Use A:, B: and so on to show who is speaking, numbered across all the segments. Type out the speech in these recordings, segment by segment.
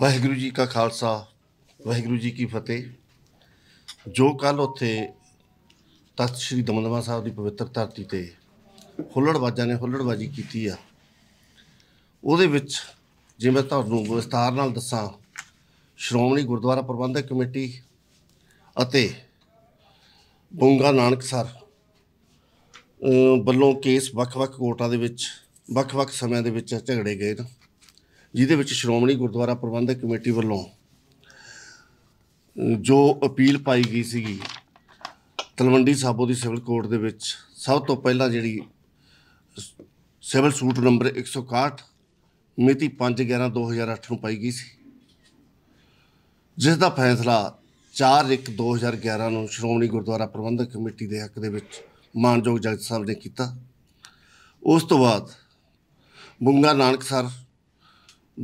A: ਵਾਹਿਗੁਰੂ ਜੀ ਕਾ ਖਾਲਸਾ ਵਾਹਿਗੁਰੂ ਜੀ ਕੀ ਫਤਿਹ ਜੋ ਕੱਲ ਉੱਥੇ ਤਤ ਸ੍ਰੀ ਦਮਦਮਾ ਸਾਹਿਬ ਦੀ ਪਵਿੱਤਰ ਧਰਤੀ ਤੇ ਵਾਜਾਂ ਨੇ ਵਾਜੀ ਕੀਤੀ ਆ ਉਹਦੇ ਵਿੱਚ ਜੇ ਮੈਂ ਤੁਹਾਨੂੰ ਵਿਸਤਾਰ ਨਾਲ ਦੱਸਾਂ ਸ਼੍ਰੋਮਣੀ ਗੁਰਦੁਆਰਾ ਪ੍ਰਬੰਧਕ ਕਮੇਟੀ ਅਤੇ ਨਾਨਕ ਸਰ ਵੱਲੋਂ ਕੇਸ ਵੱਖ-ਵੱਖ ਕੋਰਟਾਂ ਦੇ ਵਿੱਚ ਵੱਖ-ਵੱਖ ਸਮਿਆਂ ਦੇ ਵਿੱਚ ਝਗੜੇ ਗਏ ਨੇ ਜਿਹਦੇ ਵਿੱਚ ਸ਼੍ਰੋਮਣੀ ਗੁਰਦੁਆਰਾ ਪ੍ਰਬੰਧਕ ਕਮੇਟੀ ਵੱਲੋਂ ਜੋ ਅਪੀਲ ਪਾਈ ਗਈ ਸੀਗੀ ਤਲਵੰਡੀ ਸਾਬੋ ਦੀ ਸਿਵਲ ਕੋਰਟ ਦੇ ਵਿੱਚ ਸਭ ਤੋਂ ਪਹਿਲਾਂ ਜਿਹੜੀ ਸਿਵਲ ਸੂਟ ਨੰਬਰ 161 ਮਿਤੀ 5/11/2008 ਨੂੰ ਪਾਈ ਗਈ ਸੀ ਜਿਸ ਦਾ ਫੈਸਲਾ 4/1/2011 ਨੂੰ ਸ਼੍ਰੋਮਣੀ ਗੁਰਦੁਆਰਾ ਪ੍ਰਬੰਧਕ ਕਮੇਟੀ ਦੇ ਹੱਕ ਦੇ ਵਿੱਚ ਮਾਨਯੋਗ ਜੱਜ ਸਾਹਿਬ ਨੇ ਕੀਤਾ ਉਸ ਤੋਂ ਬਾਅਦ ਬੁੰਗਾ ਨਾਨਕ ਸਰ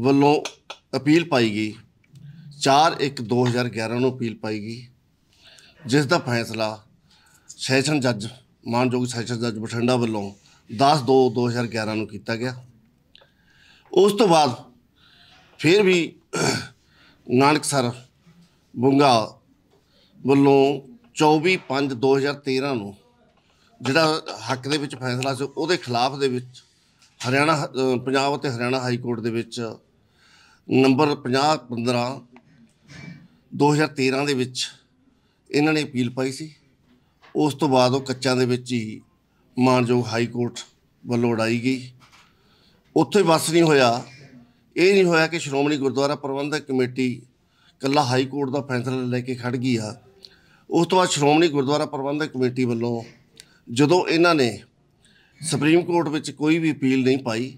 A: ਵੱਲੋਂ ਅਪੀਲ ਪਾਈ ਗਈ 4/1/2011 ਨੂੰ ਅਪੀਲ ਪਾਈ ਗਈ ਜਿਸ ਦਾ ਫੈਸਲਾ ਸੈਸ਼ਨ ਜੱਜ ਮਾਨਯੋਗ ਸੈਸ਼ਨ ਜੱਜ ਬਠਿੰਡਾ ਵੱਲੋਂ 10/2/2011 ਨੂੰ ਕੀਤਾ ਗਿਆ ਉਸ ਤੋਂ ਬਾਅਦ ਫਿਰ ਵੀ ਨਾਨਕ ਸਰ ਬੁੰਗਾ ਵੱਲੋਂ 24/5/2013 ਨੂੰ ਜਿਹੜਾ ਹੱਕ ਦੇ ਵਿੱਚ ਫੈਸਲਾ ਸੀ ਉਹਦੇ ਖਿਲਾਫ ਦੇ ਵਿੱਚ ਹਰਿਆਣਾ ਪੰਜਾਬ ਅਤੇ ਹਰਿਆਣਾ ਹਾਈ ਕੋਰਟ ਦੇ ਵਿੱਚ ਨੰਬਰ 5015 2013 ਦੇ ਵਿੱਚ ਇਹਨਾਂ ਨੇ ਅਪੀਲ ਪਾਈ ਸੀ ਉਸ ਤੋਂ ਬਾਅਦ ਉਹ ਕੱਚਾਂ ਦੇ ਵਿੱਚ ਹੀ ਮਾਨਯੋਗ ਹਾਈ ਕੋਰਟ ਵੱਲੋਂ ਉਡਾਈ ਗਈ ਉੱਥੇ ਬਸ ਨਹੀਂ ਹੋਇਆ ਇਹ ਨਹੀਂ ਹੋਇਆ ਕਿ ਸ਼੍ਰੋਮਣੀ ਗੁਰਦੁਆਰਾ ਪ੍ਰਬੰਧਕ ਕਮੇਟੀ ਕੱਲਾ ਹਾਈ ਕੋਰਟ ਦਾ ਫੈਸਲਾ ਲੈ ਕੇ ਖੜ ਗਈ ਆ ਉਸ ਤੋਂ ਬਾਅਦ ਸ਼੍ਰੋਮਣੀ ਗੁਰਦੁਆਰਾ ਪ੍ਰਬੰਧਕ ਕਮੇਟੀ ਵੱਲੋਂ ਜਦੋਂ ਇਹਨਾਂ ਨੇ ਸੁਪਰੀਮ ਕੋਰਟ ਵਿੱਚ ਕੋਈ ਵੀ ਅਪੀਲ ਨਹੀਂ ਪਾਈ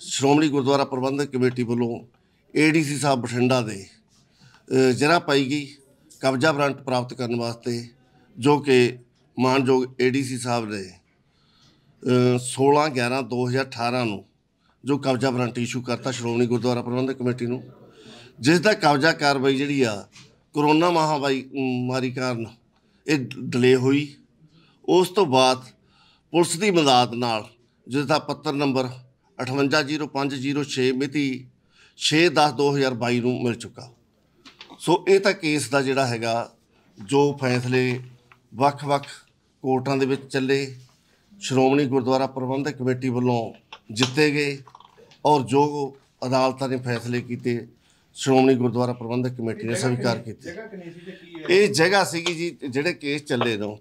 A: ਸ਼੍ਰੋਮਣੀ ਗੁਰਦੁਆਰਾ ਪ੍ਰਬੰਧਕ ਕਮੇਟੀ ਵੱਲੋਂ ਏਡੀਸੀ ਸਾਹਿਬ ਬਠਿੰਡਾ ਦੇ ਜਿਹੜਾ ਪਾਈ ਗਈ ਕਬਜ਼ਾ ਵਾਰੰਟ ਪ੍ਰਾਪਤ ਕਰਨ ਵਾਸਤੇ ਜੋ ਕਿ ਮਾਨਯੋਗ ਏਡੀਸੀ ਸਾਹਿਬ ਨੇ 16 11 2018 ਨੂੰ ਜੋ ਕਬਜ਼ਾ ਵਾਰੰਟ ਇਸ਼ੂ ਕਰਤਾ ਸ਼੍ਰੋਮਣੀ ਗੁਰਦੁਆਰਾ ਪ੍ਰਬੰਧਕ ਕਮੇਟੀ ਨੂੰ ਜਿਸ ਦਾ ਕਬਜ਼ਾ ਕਾਰਵਾਈ ਜਿਹੜੀ ਆ ਕਰੋਨਾ ਮਹਾਮਾਰੀ ਕਾਰਨ ਇਹ ਡਿਲੇ ਹੋਈ ਉਸ ਤੋਂ ਬਾਅਦ ਪੁਲਿਸ ਦੀ ਮਦਦ ਨਾਲ ਜਿਸ ਦਾ ਪੱਤਰ ਨੰਬਰ 580506 ਮਿਤੀ 6/10/2022 ਨੂੰ ਮਿਲ ਚੁੱਕਾ ਸੋ ਇਹ ਤਾਂ ਕੇਸ ਦਾ ਜਿਹੜਾ ਹੈਗਾ ਜੋ ਫੈਸਲੇ ਵੱਖ-ਵੱਖ ਕੋਰਟਾਂ ਦੇ ਵਿੱਚ ਚੱਲੇ ਸ਼੍ਰੋਮਣੀ ਗੁਰਦੁਆਰਾ ਪ੍ਰਬੰਧਕ ਕਮੇਟੀ ਵੱਲੋਂ ਜਿੱਤੇ ਗਏ ਔਰ ਜੋ ਅਦਾਲਤਾਂ ਨੇ ਫੈਸਲੇ ਕੀਤੇ ਸ਼੍ਰੋਮਣੀ ਗੁਰਦੁਆਰਾ ਪ੍ਰਬੰਧਕ ਕਮੇਟੀ ਨੇ ਸਵੀਕਾਰ ਕੀਤੇ ਇਹ ਜਗ੍ਹਾ ਸੀਗੀ ਜੀ ਜਿਹੜੇ ਕੇਸ ਚੱਲੇ ਨੇ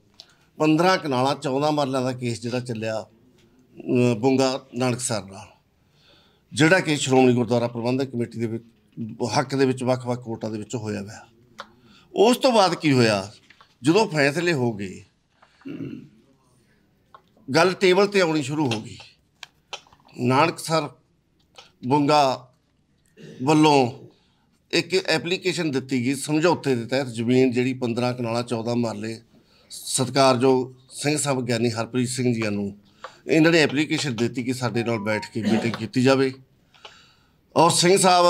A: 15 ਕਨਾਲਾ 14 ਮਰਲਿਆਂ ਦਾ ਕੇਸ ਜਿਹੜਾ ਚੱਲਿਆ ਬੁੰਗਾ ਨਾਨਕਸਰ ਨਾਲ ਜਿਹੜਾ ਕਿ ਸ਼੍ਰੋਮਣੀ ਗੁਰਦੁਆਰਾ ਪ੍ਰਬੰਧਕ ਕਮੇਟੀ ਦੇ ਵਿੱਚ ਹੱਕ ਦੇ ਵਿੱਚ ਵੱਖ-ਵੱਖ ਕੋਰਟਾਂ ਦੇ ਵਿੱਚ ਹੋਇਆ ਹੋਇਆ ਉਸ ਤੋਂ ਬਾਅਦ ਕੀ ਹੋਇਆ ਜਦੋਂ ਫੈਸਲੇ ਹੋ ਗਏ ਗੱਲ ਟੇਬਲ ਤੇ ਆਉਣੀ ਸ਼ੁਰੂ ਹੋ ਗਈ ਨਾਨਕਸਰ ਬੁੰਗਾ ਵੱਲੋਂ ਇੱਕ ਐਪਲੀਕੇਸ਼ਨ ਦਿੱਤੀ ਗਈ ਸਮਝੌਤੇ ਦੇ ਤਹਿਤ ਜ਼ਮੀਨ ਜਿਹੜੀ 15 ਕਨਾਲਾ 14 ਮਰਲੇ ਸਤਿਕਾਰਯੋਗ ਸਿੰਘ ਸਾਹਿਬ ਗਿਆਨੀ ਹਰਪ੍ਰੀਤ ਸਿੰਘ ਜੀ ਨੂੰ ਇਹਨਾਂ ਨੇ ਐਪਲੀਕੇਸ਼ਨ ਦਿੱਤੀ ਕਿ ਸਾਡੇ ਨਾਲ ਬੈਠ ਕੇ ਮੀਟਿੰਗ ਕੀਤੀ ਜਾਵੇ ਔਰ ਸਿੰਘ ਸਾਹਿਬ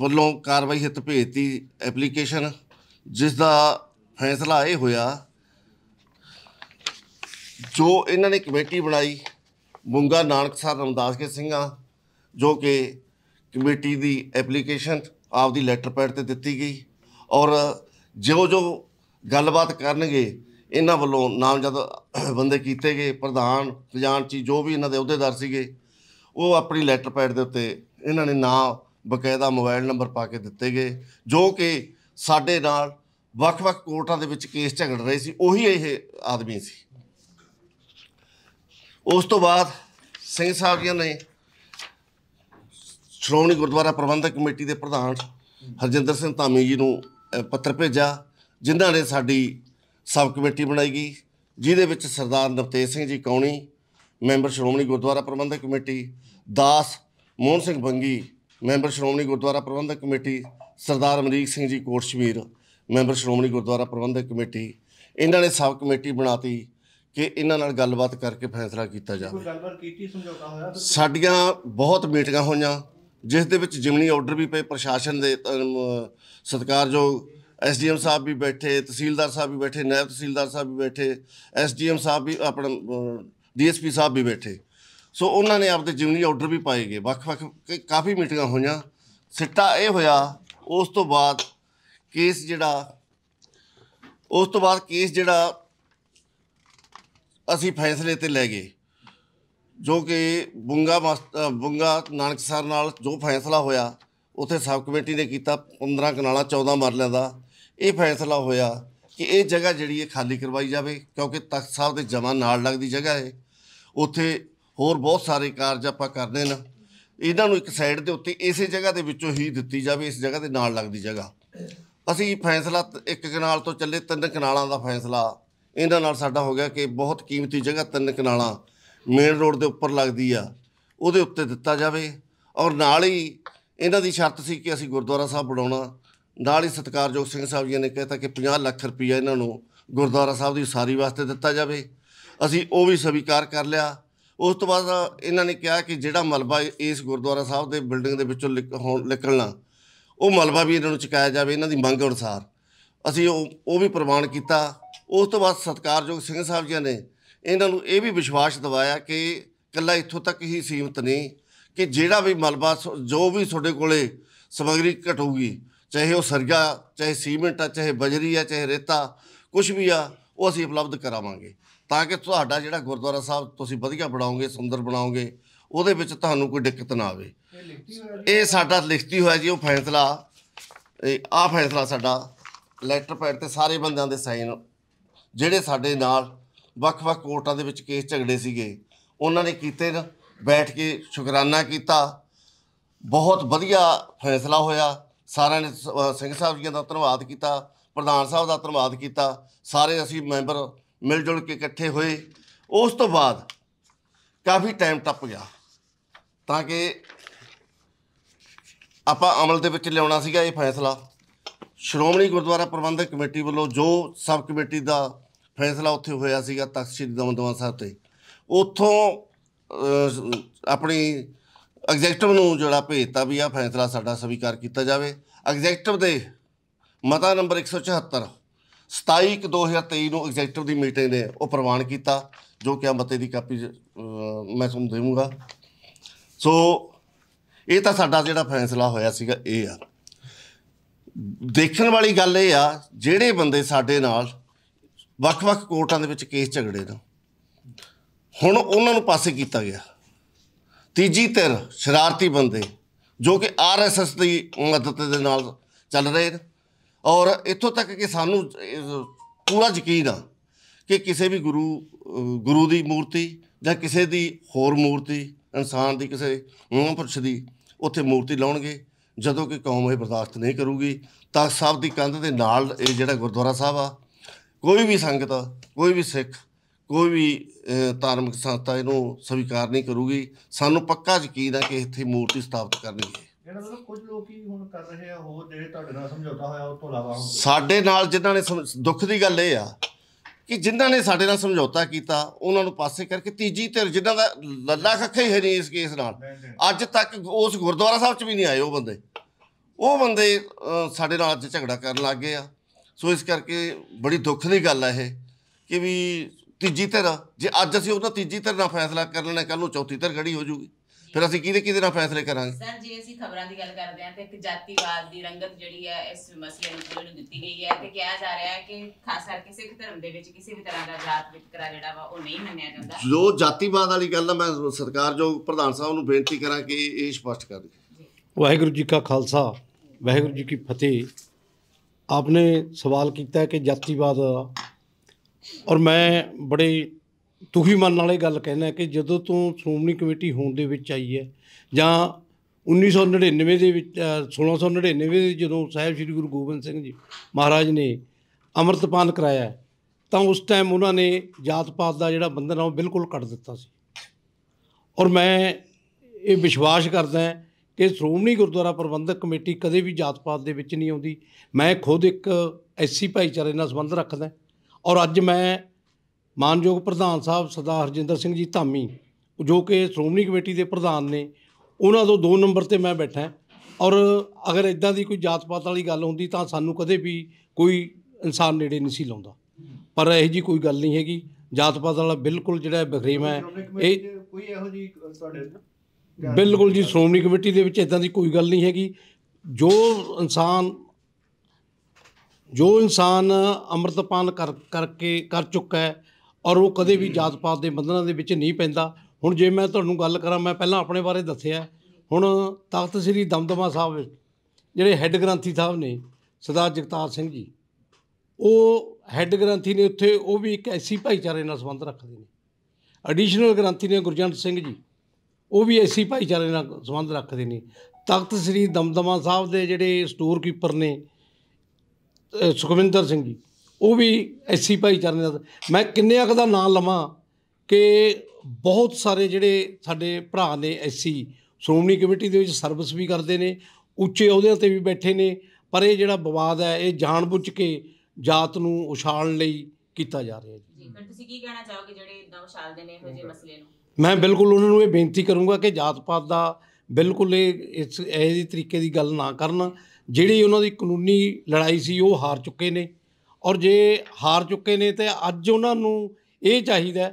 A: ਵੱਲੋਂ ਕਾਰਵਾਈ ਹਿੱਤ ਭੇਜਤੀ ਐਪਲੀਕੇਸ਼ਨ ਜਿਸ ਦਾ ਫੈਸਲਾ ਇਹ ਹੋਇਆ ਜੋ ਇਹਨਾਂ ਨੇ ਕਮੇਟੀ ਬਣਾਈ ਮੁੰਗਾ ਨਾਨਕ ਸਰ ਰਮਦਾਸ ਕੇ ਸਿੰਘਾਂ ਜੋ ਕਿ ਕਮੇਟੀ ਦੀ ਐਪਲੀਕੇਸ਼ਨ ਆਪਦੀ ਲੈਟਰ ਪੈਡ ਤੇ ਦਿੱਤੀ ਗਈ ਔਰ ਜੋ ਜੋ ਗੱਲਬਾਤ ਕਰਨਗੇ ਇਹਨਾਂ ਵੱਲੋਂ ਨਾਮਜ਼ਦ ਬੰਦੇ ਕੀਤੇ ਗਏ ਪ੍ਰਧਾਨ ਖਜ਼ਾਨ ਚੀ ਜੋ ਵੀ ਇਹਨਾਂ ਦੇ ਅਹੁਦੇਦਾਰ ਸੀਗੇ ਉਹ ਆਪਣੀ ਲੈਟਰ ਪੈਡ ਦੇ ਉੱਤੇ ਇਹਨਾਂ ਨੇ ਨਾਮ ਬਕਾਇਦਾ ਮੋਬਾਈਲ ਨੰਬਰ ਪਾ ਕੇ ਦਿੱਤੇ ਗਏ ਜੋ ਕਿ ਸਾਡੇ ਨਾਲ ਵੱਖ-ਵੱਖ ਕੋਰਟਾਂ ਦੇ ਵਿੱਚ ਕੇਸ ਝਗੜ ਰਹੇ ਸੀ ਉਹੀ ਇਹ ਆਦਮੀ ਸੀ ਉਸ ਤੋਂ ਬਾਅਦ ਸਿੰਘ ਸਾਹਿਬ ਜੀ ਨੇ ਸ਼੍ਰੋਮਣੀ ਗੁਰਦੁਆਰਾ ਪ੍ਰਬੰਧਕ ਕਮੇਟੀ ਦੇ ਪ੍ਰਧਾਨ ਹਰਜਿੰਦਰ ਸਿੰਘ ਧਾਮੀ ਜੀ ਨੂੰ ਪੱਤਰ ਭੇਜਿਆ ਜਿਨ੍ਹਾਂ ਨੇ ਸਾਡੀ ਸਬ ਕਮੇਟੀ ਬਣਾਈ ਗਈ ਜਿਹਦੇ ਵਿੱਚ ਸਰਦਾਰ ਨਵਤੇਜ ਸਿੰਘ ਜੀ ਕੌਣੀ ਮੈਂਬਰ ਸ਼੍ਰੋਮਣੀ ਗੁਰਦੁਆਰਾ ਪ੍ਰਬੰਧਕ ਕਮੇਟੀ ਦਾਸ Mohan Singh Bangi member Shiromani Gurdwara Parbandhak committee Sardar Amrik Singh ji Kotshamir member Shiromani Gurdwara Parbandhak committee ਇਹਨਾਂ ਨੇ ਸਬ ਕਮੇਟੀ ਬਣਾਤੀ ਕਿ ਇਹਨਾਂ ਨਾਲ ਗੱਲਬਾਤ ਕਰਕੇ ਫੈਸਲਾ ਕੀਤਾ
B: ਜਾਵੇ
A: ਸਾਡੀਆਂ ਬਹੁਤ ਮੀਟਿੰਗਾਂ ਹੋਈਆਂ ਜਿਸ ਦੇ ਵਿੱਚ ਜਿਮਨੀ ਆਰਡਰ ਵੀ ਪਏ ਪ੍ਰਸ਼ਾਸਨ ਦੇ ਜੋ ਐਸਡੀਐਮ ਸਾਹਿਬ ਵੀ ਬੈਠੇ ਤਹਿਸੀਲਦਾਰ ਸਾਹਿਬ ਵੀ ਬੈਠੇ ਨਾਇਬ ਤਹਿਸੀਲਦਾਰ ਸਾਹਿਬ ਵੀ ਬੈਠੇ ਐਸਡੀਐਮ ਸਾਹਿਬ ਵੀ ਆਪਣਾ ਡੀਐਸਪੀ ਸਾਹਿਬ ਵੀ ਬੈਠੇ ਸੋ ਉਹਨਾਂ ਨੇ ਆਪਦੇ ਜਿਮਨੀ ਆਰਡਰ ਵੀ ਪਾਏ ਗਏ ਵੱਖ-ਵੱਖ ਕਾਫੀ ਮੀਟਿੰਗਾਂ ਹੋਈਆਂ ਸਿੱਟਾ ਇਹ ਹੋਇਆ ਉਸ ਤੋਂ ਬਾਅਦ ਕੇਸ ਜਿਹੜਾ ਉਸ ਤੋਂ ਬਾਅਦ ਕੇਸ ਜਿਹੜਾ ਅਸੀਂ ਫੈਸਲੇ ਤੇ ਲੈ ਗਏ ਜੋ ਕਿ ਬੁੰਗਾ ਬੁੰਗਾ ਨਾਨਕਸਰ ਨਾਲ ਜੋ ਫੈਸਲਾ ਹੋਇਆ ਉਥੇ ਸਬ ਕਮੇਟੀ ਨੇ ਕੀਤਾ 15 ਕਨਾਲਾ 14 ਮਰਲਿਆਂ ਦਾ ਇਹ ਫੈਸਲਾ ਹੋਇਆ ਕਿ ਇਹ ਜਗ੍ਹਾ ਜਿਹੜੀ ਹੈ ਖਾਲੀ ਕਰਵਾਈ ਜਾਵੇ ਕਿਉਂਕਿ ਤਖਤ ਸਾਹਿਬ ਦੇ ਜਮਾਂ ਨਾਲ ਲੱਗਦੀ ਜਗ੍ਹਾ ਹੈ ਉੱਥੇ ਹੋਰ ਬਹੁਤ ਸਾਰੇ ਕਾਰਜ ਆਪਾਂ ਕਰਦੇ ਨੇ ਇਹਨਾਂ ਨੂੰ ਇੱਕ ਸਾਈਡ ਦੇ ਉੱਤੇ ਇਸੇ ਜਗ੍ਹਾ ਦੇ ਵਿੱਚੋਂ ਹੀ ਦਿੱਤੀ ਜਾਵੇ ਇਸ ਜਗ੍ਹਾ ਦੇ ਨਾਲ ਲੱਗਦੀ ਜਗ੍ਹਾ ਅਸੀਂ ਫੈਸਲਾ ਇੱਕ ਕਨਾਲ ਤੋਂ ਚੱਲੇ ਤਿੰਨ ਕਨਾਲਾਂ ਦਾ ਫੈਸਲਾ ਇਹਨਾਂ ਨਾਲ ਸਾਡਾ ਹੋ ਗਿਆ ਕਿ ਬਹੁਤ ਕੀਮਤੀ ਜਗ੍ਹਾ ਤਿੰਨ ਕਨਾਲਾਂ ਮੇਨ ਰੋਡ ਦੇ ਉੱਪਰ ਲੱਗਦੀ ਆ ਉਹਦੇ ਉੱਤੇ ਦਿੱਤਾ ਜਾਵੇ ਔਰ ਨਾਲ ਹੀ ਇਹਨਾਂ ਦੀ ਸ਼ਰਤ ਸੀ ਕਿ ਅਸੀਂ ਗੁਰਦੁਆਰਾ ਸਾਹਿਬ ਬਣਾਉਣਾ ਨਾਲ ਹੀ ਸਤਕਾਰਯੋਗ ਸਿੰਘ ਸਾਹਿਬ ਜੀ ਨੇ ਕਹਿਤਾ ਕਿ 50 ਲੱਖ ਰੁਪਏ ਇਹਨਾਂ ਨੂੰ ਗੁਰਦੁਆਰਾ ਸਾਹਿਬ ਦੀ ਸਾਰੀ ਵਾਸਤੇ ਦਿੱਤਾ ਜਾਵੇ ਅਸੀਂ ਉਹ ਵੀ ਸਵੀਕਾਰ ਕਰ ਲਿਆ ਉਸ ਤੋਂ ਬਾਅਦ ਇਹਨਾਂ ਨੇ ਕਿਹਾ ਕਿ ਜਿਹੜਾ ਮਲਬਾ ਇਸ ਗੁਰਦੁਆਰਾ ਸਾਹਿਬ ਦੇ ਬਿਲਡਿੰਗ ਦੇ ਵਿੱਚੋਂ ਨਿਕਲਣਾ ਉਹ ਮਲਬਾ ਵੀ ਇਹਨਾਂ ਨੂੰ ਚੁਕਾਇਆ ਜਾਵੇ ਇਹਨਾਂ ਦੀ ਮੰਗ ਅਨੁਸਾਰ ਅਸੀਂ ਉਹ ਉਹ ਵੀ ਪ੍ਰਵਾਨ ਕੀਤਾ ਉਸ ਤੋਂ ਬਾਅਦ ਸਤਕਾਰਯੋਗ ਸਿੰਘ ਸਾਹਿਬ ਜੀ ਨੇ ਇਹਨਾਂ ਨੂੰ ਇਹ ਵੀ ਵਿਸ਼ਵਾਸ ਦਿਵਾਇਆ ਕਿ ਕੱਲਾ ਇੱਥੋਂ ਤੱਕ ਹੀ ਸੀਮਤ ਨਹੀਂ ਕਿ ਜਿਹੜਾ ਵੀ ਮਲਬਾ ਜੋ ਵੀ ਤੁਹਾਡੇ ਕੋਲੇ ਸਮਗਰੀ ਘਟੂਗੀ ਚਾਹੇ ਉਹ ਸਰਗਾ ਚਾਹੇ ਸੀਮੈਂਟ ਆ ਚਾਹੇ ਬਜਰੀ ਆ ਚਾਹੇ ਰੇਤਾ ਕੁਝ ਵੀ ਆ ਉਹ ਅਸੀਂ ਉਪਲਬਧ ਕਰਾਵਾਂਗੇ ਤਾਂ ਕਿ ਤੁਹਾਡਾ ਜਿਹੜਾ ਗੁਰਦੁਆਰਾ ਸਾਹਿਬ ਤੁਸੀਂ ਵਧੀਆ ਬਣਾਓਗੇ ਸੁੰਦਰ ਬਣਾਓਗੇ ਉਹਦੇ ਵਿੱਚ ਤੁਹਾਨੂੰ ਕੋਈ ਦਿੱਕਤ ਨਾ ਆਵੇ ਇਹ ਸਾਡਾ ਲਿਖਤੀ ਹੋਇਆ ਜੀ ਉਹ ਫੈਸਲਾ ਆ ਫੈਸਲਾ ਸਾਡਾ ਲੈਟਰ ਪੈਡ ਤੇ ਸਾਰੇ ਬੰਦਿਆਂ ਦੇ ਸਾਈਨ ਜਿਹੜੇ ਸਾਡੇ ਨਾਲ ਵੱਖ-ਵੱਖ ਕੋਰਟਾਂ ਦੇ ਵਿੱਚ ਕੇਸ ਝਗੜੇ ਸੀਗੇ ਉਹਨਾਂ ਨੇ ਕੀਤੇ ਨਾ ਬੈਠ ਕੇ ਸ਼ੁਕਰਾਨਾ ਕੀਤਾ ਬਹੁਤ ਵਧੀਆ ਫੈਸਲਾ ਹੋਇਆ ਸਾਰਿਆਂ ਨੇ ਸਿੰਘ ਸਾਹਿਬ ਜੀ ਦਾ ਧੰਨਵਾਦ ਕੀਤਾ ਪ੍ਰਧਾਨ ਸਾਹਿਬ ਦਾ ਧੰਨਵਾਦ ਕੀਤਾ ਸਾਰੇ ਅਸੀਂ ਮੈਂਬਰ ਮਿਲ ਜੁਲ ਕੇ ਇਕੱਠੇ ਹੋਏ ਉਸ ਤੋਂ ਬਾਅਦ ਕਾਫੀ ਟਾਈਮ ਟੱਪ ਗਿਆ ਤਾਂ ਕਿ ਆਪਾਂ ਅਮਲ ਦੇ ਵਿੱਚ ਲਿਆਉਣਾ ਸੀਗਾ ਇਹ ਫੈਸਲਾ ਸ਼੍ਰੋਮਣੀ ਗੁਰਦੁਆਰਾ ਪ੍ਰਬੰਧਕ ਕਮੇਟੀ ਵੱਲੋਂ ਜੋ ਸਬ ਕਮੇਟੀ ਦਾ ਫੈਸਲਾ ਉੱਥੇ ਹੋਇਆ ਸੀਗਾ ਤਖਤ ਸ੍ਰੀ ਦਮਦਮਾ ਸਾਹਿਬ ਤੇ ਉੱਥੋਂ ਆਪਣੀ ਐਗਜ਼ੈਕਟਿਵ ਨੂੰ ਜਿਹੜਾ ਭੇਜਤਾ ਵੀ ਆ ਫੈਸਲਾ ਸਾਡਾ ਸਵੀਕਾਰ ਕੀਤਾ ਜਾਵੇ ਐਗਜ਼ੈਕਟਿਵ ਦੇ ਮਤਾ ਨੰਬਰ 174 27 2023 ਨੂੰ ਐਗਜ਼ੈਕਟਿਵ ਦੀ ਮੀਟਿੰਗ ਨੇ ਉਹ ਪ੍ਰਵਾਨ ਕੀਤਾ ਜੋ ਕਿ ਆ ਮਤੇ ਦੀ ਕਾਪੀ ਮੈਂ ਤੁਹਾਨੂੰ ਦੇਵਾਂਗਾ ਸੋ ਇਹ ਤਾਂ ਸਾਡਾ ਜਿਹੜਾ ਫੈਸਲਾ ਹੋਇਆ ਸੀਗਾ ਇਹ ਆ ਦੇਖਣ ਵਾਲੀ ਗੱਲ ਇਹ ਆ ਜਿਹੜੇ ਬੰਦੇ ਸਾਡੇ ਨਾਲ ਵੱਖ-ਵੱਖ ਕੋਰਟਾਂ ਦੇ ਵਿੱਚ ਕੇਸ ਝਗੜੇ ਨੇ ਹੁਣ ਉਹਨਾਂ ਨੂੰ ਪਾਸੇ ਕੀਤਾ ਗਿਆ ਤੀਜੀ ਧਿਰ ਸ਼ਰਾਰਤੀ ਬੰਦੇ ਜੋ ਕਿ ਆਰਐਸਐਸ ਦੀ ਮਦਦ ਦੇ ਨਾਲ ਚੱਲ ਰਹੇ ਨੇ ਔਰ ਇੱਥੋਂ ਤੱਕ ਕਿ ਸਾਨੂੰ ਪੂਰਾ ਯਕੀਨ ਆ ਕਿ ਕਿਸੇ ਵੀ ਗੁਰੂ ਗੁਰੂ ਦੀ ਮੂਰਤੀ ਜਾਂ ਕਿਸੇ ਦੀ ਹੋਰ ਮੂਰਤੀ ਇਨਸਾਨ ਦੀ ਕਿਸੇ ਮਹਾਂਪੁਰਸ਼ ਦੀ ਉੱਥੇ ਮੂਰਤੀ ਲਾਉਣਗੇ ਜਦੋਂ ਕਿ ਕੌਮ ਇਹ ਬਰਦਾਸ਼ਤ ਨਹੀਂ ਕਰੂਗੀ ਤਾਂ ਸਭ ਦੀ ਕੰਧ ਦੇ ਨਾਲ ਇਹ ਜਿਹੜਾ ਗੁਰਦੁਆਰਾ ਸਾਹਿਬ ਆ ਕੋਈ ਵੀ ਸੰਗਤ ਕੋਈ ਵੀ ਸਿੱਖ ਕੋਈ ਵੀ ਧਾਰਮਿਕ ਸੰਸਥਾ ਇਹਨੂੰ ਸਵੀਕਾਰ ਨਹੀਂ ਕਰੂਗੀ ਸਾਨੂੰ ਪੱਕਾ ਯਕੀਨ ਹੈ ਕਿ ਇੱਥੇ ਮੂਰਤੀ ਸਥਾਪਿਤ ਕਰਨੀ ਹੈ ਜਿਹੜਾ ਹੁਣ ਕਰ ਰਹੇ ਆ ਤੁਹਾਡੇ ਨਾਲ ਸਮਝੌਤਾ ਹੋਇਆ ਉਹ ਸਾਡੇ ਨਾਲ ਜਿਨ੍ਹਾਂ ਨੇ ਦੁੱਖ ਦੀ ਗੱਲ ਇਹ ਆ ਕਿ ਜਿਨ੍ਹਾਂ ਨੇ ਸਾਡੇ ਨਾਲ ਸਮਝੌਤਾ ਕੀਤਾ ਉਹਨਾਂ ਨੂੰ ਪਾਸੇ ਕਰਕੇ ਤੀਜੀ ਧਿਰ ਜਿਨ੍ਹਾਂ ਦਾ ਲੱਲਾ ਖੱਖੇ ਹੀ ਨਹੀਂ ਇਸ ਕੇਸ ਨਾਲ ਅੱਜ ਤੱਕ ਉਸ ਗੁਰਦੁਆਰਾ ਸਾਹਿਬ 'ਚ ਵੀ ਨਹੀਂ ਆਏ ਉਹ ਬੰਦੇ ਉਹ ਬੰਦੇ ਸਾਡੇ ਨਾਲ ਅੱਜ ਝਗੜਾ ਕਰਨ ਲੱਗ ਗਏ ਆ ਸੋ ਇਸ ਕਰਕੇ ਬੜੀ ਦੁੱਖ ਦੀ ਗੱਲ ਆ ਇਹ ਕਿ ਵੀ ਤੀਜੀ ਧਿਰ ਜੇ ਅੱਜ ਅਸੀਂ ਉਹਨਾਂ ਤੀਜੀ ਧਿਰ ਦਾ ਫੈਸਲਾ ਕਰ ਲੈਣਾ ਕੱਲ ਨੂੰ ਚੌਥੀ ਧਿਰ ਖੜੀ ਹੋ ਜੂਗੀ ਫਿਰ ਅਸੀਂ ਕਿਹਦੇ ਕਿਹਦੇ ਨਾਲ ਫੈਸਲੇ ਕਰਾਂਗੇ ਸਰ ਜੀ ਅਸੀਂ ਖਬਰਾਂ ਦੀ ਗੱਲ ਕਰਦੇ ਹਾਂ ਤੇ ਇੱਕ ਜਾਤੀਵਾਦ ਦੀ ਰੰਗਤ ਜਿਹੜੀ ਹੈ ਇਸ ਮਸਲੇ ਨੂੰ ਪੂਰੇ ਦਿੱਤੀ ਗਈ ਹੈ ਤੇ ਕਿਹਾ ਜਾ ਰਿਹਾ ਹੈ ਕਿ ਖਾਸ ਕਰਕੇ ਸਿੱਖ ਧਰਮ ਦੇ ਵਿੱਚ ਕਿਸੇ ਵੀ ਤਰ੍ਹਾਂ ਦਾ ਜਾਤ ਵਿਤਕਰਾ ਜਿਹੜਾ ਵਾ ਉਹ ਨਹੀਂ ਮੰਨਿਆ ਜਾਂਦਾ ਜੋ ਜਾਤੀਵਾਦ ਵਾਲੀ ਗੱਲ ਆ ਮੈਂ ਸਰਕਾਰ ਜੋ ਪ੍ਰਧਾਨ ਸਾਹਿਬ ਨੂੰ ਬੇਨਤੀ ਕਰਾਂ ਕਿ ਇਹ ਸਪਸ਼ਟ ਕਰ ਦੇ
B: ਵਾਹਿਗੁਰੂ ਜੀ ਕਾ ਖਾਲਸਾ ਵਾਹਿਗੁਰੂ ਜੀ ਕੀ ਫਤਿਹ ਆਪਨੇ ਸਵਾਲ ਕੀਤਾ ਕਿ ਜਾਤੀਵਾਦ ਔਰ ਮੈਂ ਬੜੇ ਦੁਖੀ ਮਨ ਨਾਲ ਇਹ ਗੱਲ ਕਹਿਣਾ ਕਿ ਜਦੋਂ ਤੋਂ ਸ਼੍ਰੋਮਣੀ ਕਮੇਟੀ ਹੋਣ ਦੇ ਵਿੱਚ ਆਈ ਹੈ ਜਾਂ 1999 ਦੇ ਵਿੱਚ 1699 ਦੇ ਜਦੋਂ ਸਾਹਿਬ ਸ੍ਰੀ ਗੁਰੂ ਗੋਬਿੰਦ ਸਿੰਘ ਜੀ ਮਹਾਰਾਜ ਨੇ ਅੰਮ੍ਰਿਤਪਾਨ ਕਰਾਇਆ ਤਾਂ ਉਸ ਟਾਈਮ ਉਹਨਾਂ ਨੇ ਜਾਤ ਪਾਤ ਦਾ ਜਿਹੜਾ ਬੰਧਨ ਆ ਉਹ ਬਿਲਕੁਲ ਕੱਟ ਦਿੱਤਾ ਸੀ ਔਰ ਮੈਂ ਇਹ ਵਿਸ਼ਵਾਸ ਕਰਦਾ ਹਾਂ ਕਿ ਸ਼੍ਰੋਮਣੀ ਗੁਰਦੁਆਰਾ ਪ੍ਰਬੰਧਕ ਕਮੇਟੀ ਕਦੇ ਵੀ ਜਾਤ ਪਾਤ ਦੇ ਵਿੱਚ ਨਹੀਂ ਆਉਂਦੀ ਮੈਂ ਖੁਦ ਇੱਕ ਐਸਸੀ ਭਾਈਚਾਰੇ ਨਾਲ ਸੰਬੰਧ ਰੱਖਦਾ ਔਰ ਅੱਜ ਮੈਂ ਮਾਨਯੋਗ ਪ੍ਰਧਾਨ ਸਾਹਿਬ ਸਰਦਾਰ ਹਰਜਿੰਦਰ ਸਿੰਘ ਜੀ ਧਾਮੀ ਜੋ ਕਿ ਸ਼੍ਰੋਮਣੀ ਕਮੇਟੀ ਦੇ ਪ੍ਰਧਾਨ ਨੇ ਉਹਨਾਂ ਤੋਂ ਦੋ ਨੰਬਰ ਤੇ ਮੈਂ ਬੈਠਾ ਔਰ ਅਗਰ ਇਦਾਂ ਦੀ ਕੋਈ ਜਾਤ ਪਾਤ ਵਾਲੀ ਗੱਲ ਹੁੰਦੀ ਤਾਂ ਸਾਨੂੰ ਕਦੇ ਵੀ ਕੋਈ ਇਨਸਾਨ ਨੇੜੇ ਨਹੀਂ ਸੀ ਲਾਉਂਦਾ ਪਰ ਇਹ ਜੀ ਕੋਈ ਗੱਲ ਨਹੀਂ ਹੈਗੀ ਜਾਤ ਪਾਤ ਵਾਲਾ ਬਿਲਕੁਲ ਜਿਹੜਾ ਬਖਰੀਮ ਹੈ ਇਹ ਕੋਈ ਇਹੋ ਜੀ ਤੁਹਾਡੇ ਬਿਲਕੁਲ ਜੀ ਸ਼੍ਰੋਮਣੀ ਕਮੇਟੀ ਦੇ ਵਿੱਚ ਇਦਾਂ ਦੀ ਕੋਈ ਗੱਲ ਨਹੀਂ ਹੈਗੀ ਜੋ ਇਨਸਾਨ ਜੋ ਇਨਸਾਨ ਅੰਮ੍ਰਿਤਪਾਨ ਕਰ ਕਰਕੇ ਕਰ ਚੁੱਕਾ ਹੈ ਔਰ ਉਹ ਕਦੇ ਵੀ ਜਾਤ ਪਾਤ ਦੇ ਬੰਧਨਾਂ ਦੇ ਵਿੱਚ ਨਹੀਂ ਪੈਂਦਾ ਹੁਣ ਜੇ ਮੈਂ ਤੁਹਾਨੂੰ ਗੱਲ ਕਰਾਂ ਮੈਂ ਪਹਿਲਾਂ ਆਪਣੇ ਬਾਰੇ ਦੱਸਿਆ ਹੁਣ ਤਖਤ ਸ੍ਰੀ ਦਮਦਮਾ ਸਾਹਿਬ ਜਿਹੜੇ ਹੈੱਡ ਗ੍ਰੰਥੀ ਸਾਹਿਬ ਨੇ ਸਰਦਾਰ ਜਗਤਾਰ ਸਿੰਘ ਜੀ ਉਹ ਹੈੱਡ ਗ੍ਰੰਥੀ ਨੇ ਉੱਥੇ ਉਹ ਵੀ ਇੱਕ ਐਸੀ ਭਾਈਚਾਰੇ ਨਾਲ ਸੰਬੰਧ ਰੱਖਦੇ ਨੇ ਐਡੀਸ਼ਨਲ ਗ੍ਰੰਥੀ ਨੇ ਗੁਰਜੰਤ ਸਿੰਘ ਜੀ ਉਹ ਵੀ ਐਸੀ ਭਾਈਚਾਰੇ ਨਾਲ ਸੰਬੰਧ ਰੱਖਦੇ ਨੇ ਤਖਤ ਸ੍ਰੀ ਦਮਦਮਾ ਸਾਹਿਬ ਦੇ ਜਿਹੜੇ ਸਟੋਰ ਕੀਪਰ ਨੇ ਸੁਖਵਿੰਦਰ ਸਿੰਘ ਜੀ ਉਹ ਵੀ ਐਸੀ ਭਾਈਚਾਰੇ ਦਾ ਮੈਂ ਕਿੰਨੇ ਅਕ ਦਾ ਨਾਮ ਲਵਾਂ ਕਿ ਬਹੁਤ ਸਾਰੇ ਜਿਹੜੇ ਸਾਡੇ ਭਰਾ ਨੇ ਐਸੀ ਸ਼੍ਰੋਮਣੀ ਕਮੇਟੀ ਦੇ ਵਿੱਚ ਸਰਵਿਸ ਵੀ ਕਰਦੇ ਨੇ ਉੱਚੇ ਅਹੁਦਿਆਂ ਤੇ ਵੀ ਬੈਠੇ ਨੇ ਪਰ ਇਹ ਜਿਹੜਾ ਵਿਵਾਦ ਹੈ ਇਹ ਜਾਣਬੁੱਝ ਕੇ ਜਾਤ ਨੂੰ ਉਛਾਲਣ ਲਈ ਕੀਤਾ ਜਾ ਰਿਹਾ ਜੀ
A: ਜੀ ਤੁਸੀਂ ਕੀ ਕਹਿਣਾ ਚਾਹੋਗੇ ਜਿਹੜੇ ਇਦਾਂ ਉਛਾਲਦੇ ਨੇ ਇਹੋ ਜਿਹੇ ਮਸਲੇ ਨੂੰ
B: ਮੈਂ ਬਿਲਕੁਲ ਉਹਨਾਂ ਨੂੰ ਇਹ ਬੇਨਤੀ ਕਰੂੰਗਾ ਕਿ ਜਾਤ ਪਾਤ ਦਾ ਬਿਲਕੁਲ ਇਹ ਇਸ ਇਹ ਦੀ ਤਰੀਕੇ ਦੀ ਗੱਲ ਨਾ ਕਰਨ ਜਿਹੜੀ ਉਹਨਾਂ ਦੀ ਕਾਨੂੰਨੀ ਲੜਾਈ ਸੀ ਉਹ ਹਾਰ ਚੁੱਕੇ ਨੇ ਔਰ ਜੇ ਹਾਰ ਚੁੱਕੇ ਨੇ ਤੇ ਅੱਜ ਉਹਨਾਂ ਨੂੰ ਇਹ ਚਾਹੀਦਾ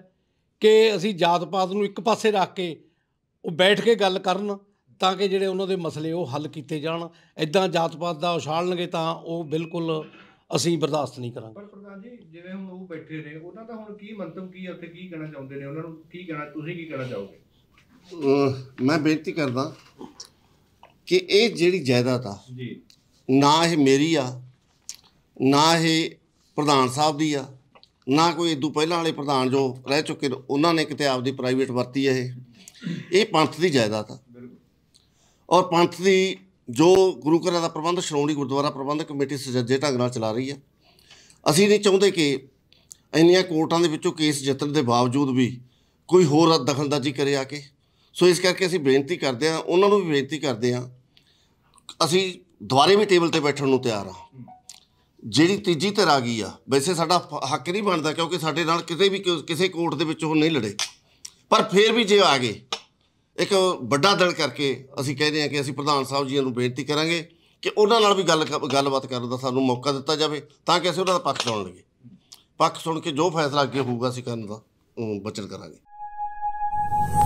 B: ਕਿ ਅਸੀਂ ਜਾਤ ਪਾਤ ਨੂੰ ਇੱਕ ਪਾਸੇ ਰੱਖ ਕੇ ਉਹ ਬੈਠ ਕੇ ਗੱਲ ਕਰਨ ਤਾਂ ਕਿ ਜਿਹੜੇ ਉਹਨਾਂ ਦੇ ਮਸਲੇ ਉਹ ਹੱਲ ਕੀਤੇ ਜਾਣ ਇਦਾਂ ਜਾਤ ਪਾਤ ਦਾ ਉਛਾਲਣਗੇ ਤਾਂ ਉਹ ਬਿਲਕੁਲ ਅਸੀਂ ਬਰਦਾਸ਼ਤ ਨਹੀਂ ਕਰਾਂਗੇ ਪਰ ਪ੍ਰਧਾਨ ਜੀ ਜਿਵੇਂ ਹੁਣ ਉਹ ਬੈਠੇ ਨੇ ਉਹਨਾਂ ਦਾ ਹੁਣ ਕੀ ਮੰਤਵ ਕੀ ਹੈ ਉੱਥੇ ਕੀ ਕਹਿਣਾ ਚਾਹੁੰਦੇ ਨੇ ਉਹਨਾਂ ਨੂੰ ਕੀ ਕਹਿਣਾ ਤੁਸੀਂ ਕੀ ਕਹਿਣਾ
A: ਚਾਹੋਗੇ ਮੈਂ ਬੇਨਤੀ ਕਰਦਾ ਕਿ ਇਹ ਜਿਹੜੀ ਜਾਇਦਾਦ ਆ ਜੀ ਨਾ ਇਹ ਮੇਰੀ ਆ ਨਾ ਇਹ ਪ੍ਰਧਾਨ ਸਾਹਿਬ ਦੀ ਆ ਨਾ ਕੋਈ ਇਦੋਂ ਪਹਿਲਾਂ ਵਾਲੇ ਪ੍ਰਧਾਨ ਜੋ ਰਹਿ ਚੁੱਕੇ ਉਹਨਾਂ ਨੇ ਕਿਤੇ ਆਪਦੀ ਪ੍ਰਾਈਵੇਟ ਵਰਤੀ ਇਹ ਇਹ ਪੰਥ ਦੀ ਜਾਇਦਾਦ ਆ ਔਰ ਪੰਥ ਦੀ ਜੋ ਗੁਰੂ ਘਰਾਂ ਦਾ ਪ੍ਰਬੰਧ ਸ਼੍ਰੋਮਣੀ ਗੁਰਦੁਆਰਾ ਪ੍ਰਬੰਧਕ ਕਮੇਟੀ ਸਜੱਜੇ ਢੰਗ ਨਾਲ ਚਲਾ ਰਹੀ ਆ ਅਸੀਂ ਨਹੀਂ ਚਾਹੁੰਦੇ ਕਿ ਇੰਨੀਆਂ ਕੋਰਟਾਂ ਦੇ ਵਿੱਚੋਂ ਕੇਸ ਜਿੱਤਣ ਦੇ ਬਾਵਜੂਦ ਵੀ ਕੋਈ ਹੋਰ ਦਖਲਦਾਜੀ ਕਰੇ ਆ ਕੇ ਸੋ ਇਸ ਕਰਕੇ ਅਸੀਂ ਬੇਨਤੀ ਕਰਦੇ ਆ ਉਹਨਾਂ ਨੂੰ ਵੀ ਬੇਨਤੀ ਕਰਦੇ ਆ ਅਸੀਂ ਦੁਆਰੇ ਵੀ ਟੇਬਲ ਤੇ ਬੈਠਣ ਨੂੰ ਤਿਆਰ ਆ ਜਿਹੜੀ ਤੀਜੀ ਧਿਰ ਆ ਗਈ ਆ ਵੈਸੇ ਸਾਡਾ ਹੱਕ ਨਹੀਂ ਬਣਦਾ ਕਿਉਂਕਿ ਸਾਡੇ ਨਾਲ ਕਿਸੇ ਵੀ ਕਿਸੇ ਕੋਰਟ ਦੇ ਵਿੱਚ ਉਹ ਨਹੀਂ ਲੜੇ ਪਰ ਫੇਰ ਵੀ ਜੇ ਆ ਗਏ ਇੱਕ ਵੱਡਾ ਦਲ ਕਰਕੇ ਅਸੀਂ ਕਹਿੰਦੇ ਆ ਕਿ ਅਸੀਂ ਪ੍ਰਧਾਨ ਸਾਹਿਬ ਜੀ ਨੂੰ ਬੇਨਤੀ ਕਰਾਂਗੇ ਕਿ ਉਹਨਾਂ ਨਾਲ ਵੀ ਗੱਲ ਗੱਲਬਾਤ ਕਰਨ ਦਾ ਸਾਨੂੰ ਮੌਕਾ ਦਿੱਤਾ ਜਾਵੇ ਤਾਂ ਕਿ ਅਸੀਂ ਉਹਨਾਂ ਦਾ ਪੱਖ ਸੁਣ ਲਈਏ ਪੱਖ ਸੁਣ ਕੇ ਜੋ ਫੈਸਲਾ ਅੱਗੇ ਹੋਊਗਾ ਅਸੀਂ ਕਰਨ ਦਾ ਬਚਨ ਕਰਾਂਗੇ